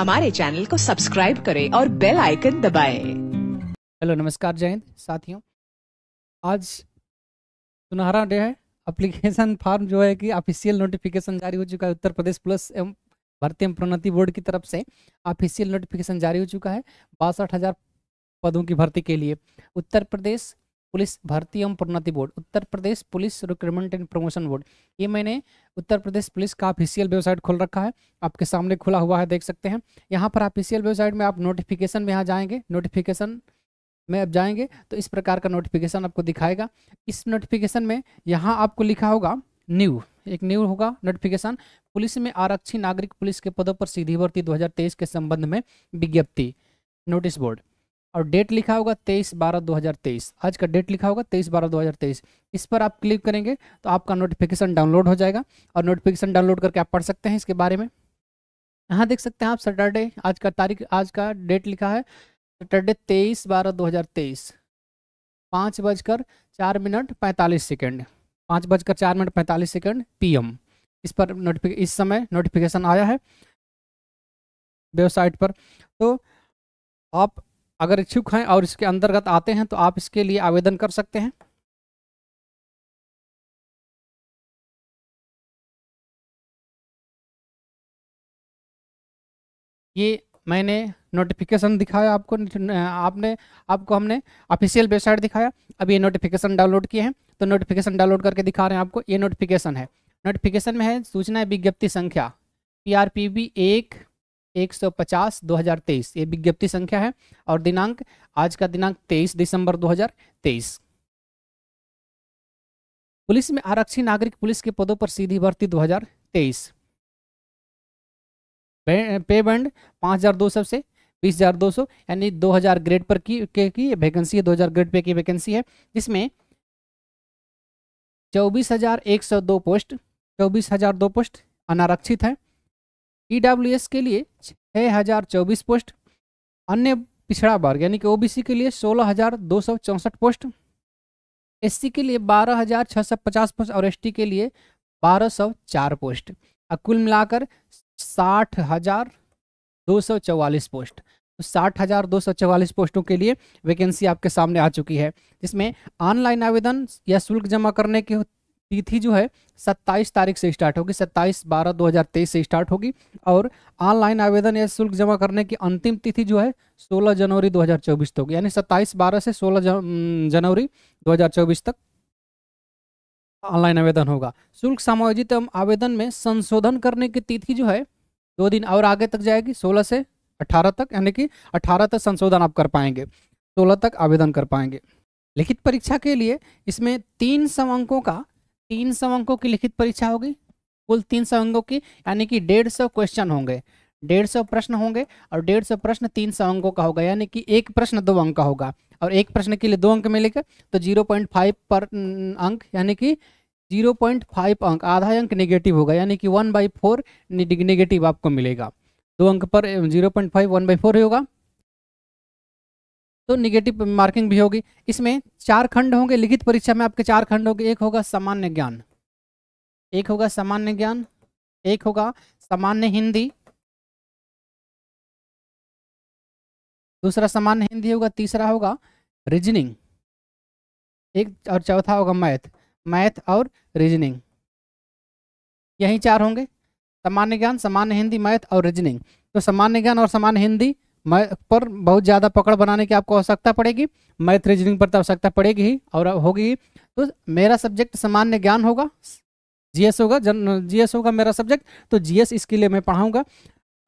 हमारे चैनल को सब्सक्राइब करें और बेल आइकन दबाएं। हेलो नमस्कार जय हिंद साथियों आज सुनहरा डे है अप्लीकेशन फॉर्म जो है कि ऑफिशियल नोटिफिकेशन जारी हो चुका है उत्तर प्रदेश प्लस एवं भारतीय प्रोन्नति बोर्ड की तरफ से ऑफिशियल नोटिफिकेशन जारी हो चुका है बासठ पदों की भर्ती के लिए उत्तर प्रदेश पुलिस भर्ती एवं प्रोन्नति board Uttar Pradesh police recruitment and promotion board ये मैंने उत्तर प्रदेश पुलिस का ऑफिशियल वेबसाइट खोल रखा है आपके सामने खुला हुआ है देख सकते हैं यहाँ पर ऑफिशियल वेबसाइट में आप नोटिफिकेशन में यहाँ जाएंगे नोटिफिकेशन में आप जाएंगे तो इस प्रकार का नोटिफिकेशन आपको दिखाएगा इस नोटिफिकेशन में यहाँ आपको लिखा होगा न्यू एक न्यू होगा नोटिफिकेशन पुलिस में आरक्षी नागरिक पुलिस के पदों पर सीधी भर्ती दो के संबंध में विज्ञप्ति नोटिस बोर्ड और डेट लिखा होगा तेईस बारह दो हज़ार तेईस आज का डेट लिखा होगा तेईस बारह दो हज़ार तेईस इस पर आप क्लिक करेंगे तो आपका नोटिफिकेशन डाउनलोड हो जाएगा और नोटिफिकेशन डाउनलोड करके आप पढ़ सकते हैं इसके बारे में यहाँ देख सकते हैं आप सैटरडे आज का तारीख आज का डेट लिखा है सैटरडे तेईस बारह दो हज़ार तेईस पाँच बजकर चार मिनट पैंतालीस सेकेंड पाँच बजकर चार मिनट पैंतालीस सेकेंड पी इस पर नोटिफिक इस समय नोटिफिकेशन आया है वेबसाइट पर तो आप अगर इच्छुक हैं और इसके अंतर्गत आते हैं तो आप इसके लिए आवेदन कर सकते हैं ये मैंने नोटिफिकेशन दिखाया आपको आपने आपको हमने ऑफिशियल वेबसाइट दिखाया अब ये नोटिफिकेशन डाउनलोड किए हैं तो नोटिफिकेशन डाउनलोड करके दिखा रहे हैं आपको ये नोटिफिकेशन है नोटिफिकेशन में है सूचना विज्ञप्ति संख्या पी आर पी बी एक 150 2023 ये विज्ञप्ति संख्या है और दिनांक आज का दिनांक 23 दिसंबर 2023 पुलिस में आरक्षी नागरिक पुलिस के पदों पर सीधी भर्ती 2023 पे बैंड पाँच हज़ार दो सौ से बीस हज़ार दो सौ यानी दो हज़ार ग्रेड पर की के की वैकेंसी है दो हज़ार ग्रेड पे की वैकेंसी है जिसमें चौबीस हज़ार एक सौ दो पोस्ट चौबीस हज़ार दो पोस्ट अनारक्षित है ई e के लिए छः हज़ार चौबीस पोस्ट अन्य पिछड़ा वर्ग यानी कि ओबीसी के लिए सोलह हज़ार दो सौ चौंसठ पोस्ट एससी के लिए बारह हज़ार छः सौ पचास पोस्ट और एसटी के लिए बारह सौ चार पोस्ट और कुल मिलाकर साठ हज़ार दो सौ चौवालीस पोस्ट तो साठ हज़ार दो सौ चौवालीस पोस्टों के लिए वैकेंसी आपके सामने आ चुकी है जिसमें ऑनलाइन आवेदन या शुल्क जमा करने के तिथि जो है 27 तारीख से स्टार्ट होगी 27 बारह 2023 से स्टार्ट होगी और ऑनलाइन आवेदन या शुल्क जमा करने की अंतिम तिथि जो है 16 जनवरी 2024 तक यानी 27 बारह से 16 जनवरी 2024 तक ऑनलाइन आवेदन होगा शुल्क समायोजित एवं आवेदन में संशोधन करने की तिथि जो है दो दिन और आगे तक जाएगी सोलह से अठारह तक यानी कि अठारह तक संशोधन आप कर पाएंगे सोलह तक आवेदन कर पाएंगे लिखित परीक्षा के लिए इसमें तीन सम अंकों का तीन सौ अंकों की लिखित परीक्षा होगी कुल तीन सौ अंकों की यानी कि डेढ़ सौ क्वेश्चन होंगे डेढ़ सौ प्रश्न होंगे और डेढ़ सौ प्रश्न तीन सौ अंकों का होगा यानी कि एक प्रश्न दो अंक का होगा और एक प्रश्न के लिए दो अंक मिलेगा तो जीरो पॉइंट फाइव पर अंक यानी कि जीरो पॉइंट फाइव अंक आधा अंक निगेटिव होगा यानी कि वन बाई फोर निगेटिव आपको मिलेगा दो अंक पर zero point five one by four होगा तो निगेटिव मार्किंग भी होगी इसमें चार खंड होंगे लिखित परीक्षा में आपके चार खंड होंगे एक होगा सामान्य ज्ञान एक होगा सामान्य ज्ञान एक होगा सामान्य हिंदी दूसरा सामान्य हिंदी होगा तीसरा होगा रीजनिंग एक और चौथा होगा मैथ मैथ और रीजनिंग यही चार होंगे सामान्य ज्ञान सामान्य हिंदी मैथ और रीजनिंग तो सामान्य ज्ञान और सामान्य हिंदी पर बहुत ज़्यादा पकड़ बनाने की आपको आवश्यकता पड़ेगी मैथ रीजनिंग पर तो आवश्यकता पड़ेगी ही और होगी ही तो मेरा सब्जेक्ट सामान्य ज्ञान होगा जीएस होगा जन जीएस होगा मेरा सब्जेक्ट तो जीएस इसके लिए मैं पढ़ाऊँगा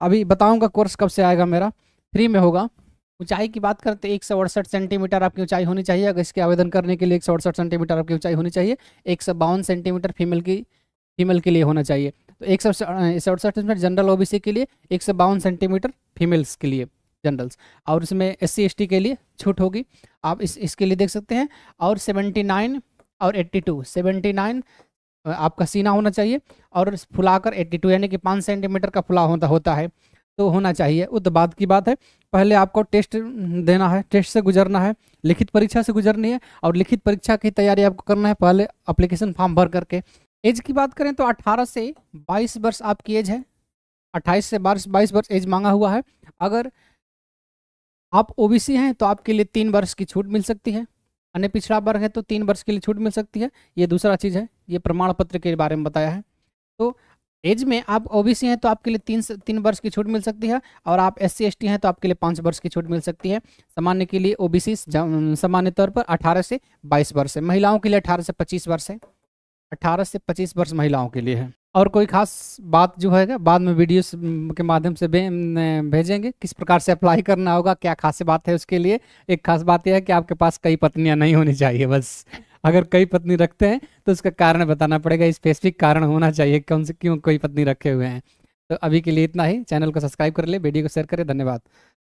अभी बताऊँगा कोर्स कब से आएगा मेरा फ्री में होगा ऊंचाई की बात करते एक सौ अड़सठ सेंटीमीटर आपकी ऊंचाई होनी चाहिए अगर इसके आवेदन करने के लिए एक सौ अड़सठ सेंटीमीटर आपकी ऊंचाई होनी चाहिए एक सौ बावन सेंटीमीटर फीमेल की फीमेल के लिए होना चाहिए तो एक सौ अड़सठ सेंटीमीटर जनरल ओबीसी के लिए एक सौ बावन सेंटीमीटर फीमेल्स के लिए जनरल्स और इसमें एस सी के लिए छूट होगी आप इस इसके लिए देख सकते हैं और 79 और 82 79 आपका सीना होना चाहिए और फुलाकर 82 यानी कि पाँच सेंटीमीटर का फुला होता होता है तो होना चाहिए उस तो बाद की बात है पहले आपको टेस्ट देना है टेस्ट से गुजरना है लिखित परीक्षा से गुजरनी है और लिखित परीक्षा की तैयारी आपको करना है पहले अप्लीकेशन फॉर्म भर करके एज की बात करें तो 18 से 22 वर्ष आपकी एज है 28 से बाईस बाईस वर्ष एज मांगा हुआ है अगर आप ओबीसी हैं तो आपके लिए तीन वर्ष की छूट मिल सकती है अन्य पिछड़ा वर्ग है तो तीन वर्ष के लिए छूट मिल सकती है ये दूसरा चीज़ है ये प्रमाण पत्र के बारे में बताया है तो एज में आप ओबीसी हैं तो आपके लिए तीन तीन वर्ष की छूट मिल सकती है और आप एस सी हैं तो आपके लिए पाँच वर्ष की छूट मिल सकती है सामान्य के लिए ओ सामान्य तौर पर अठारह से बाईस वर्ष है महिलाओं के लिए अठारह से पच्चीस वर्ष है अट्ठारह से पच्चीस वर्ष महिलाओं के लिए है और कोई खास बात जो है बाद में वीडियो के माध्यम से भेजेंगे किस प्रकार से अप्लाई करना होगा क्या खास बात है उसके लिए एक खास बात यह है कि आपके पास कई पत्नियां नहीं होनी चाहिए बस अगर कई पत्नी रखते हैं तो उसका कारण बताना पड़ेगा स्पेसिफिक कारण होना चाहिए कौन से क्यों कई पत्नी रखे हुए हैं तो अभी के लिए इतना ही चैनल को सब्सक्राइब कर ले वीडियो को शेयर करें धन्यवाद